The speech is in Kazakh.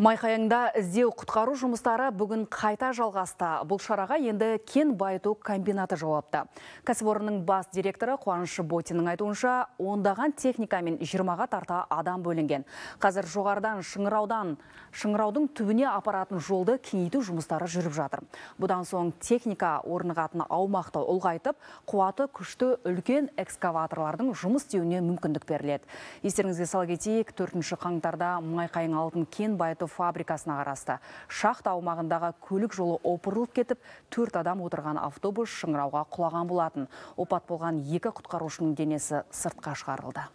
Майқайыңда іздеу құтқару жұмыстары бүгін қайта жалғасты. Бұл шараға енді кен байыту комбинаты жауапты. Кәсіпорынның бас директоры Қуаныш Ботиннің айтуынша, ондаған техникамен мен 20-ға тарта адам бөлінген. Қазір жоғардан шыңыраудан, шыңыраудың түбіне апаратын жолды кеңейту жұмыстары жүріп жатыр. Бұдан соң техника орнығатын аумақты ұлғайтып, қуаты күшті үлкен экскаваторлардың жұмыс істеуіне мүмкіндік беріледі. Естеріңізге сала кетейік, 4 қаңтарда Майқайың алтын кен байыту фабрикасына қарасты. Шахта аумағындағы көлік жолы опырылып кетіп, төрт адам отырған автобус шыңырауға құлаған болатын. Опат болған екі құтқарушының денесі сыртқа шығарылды.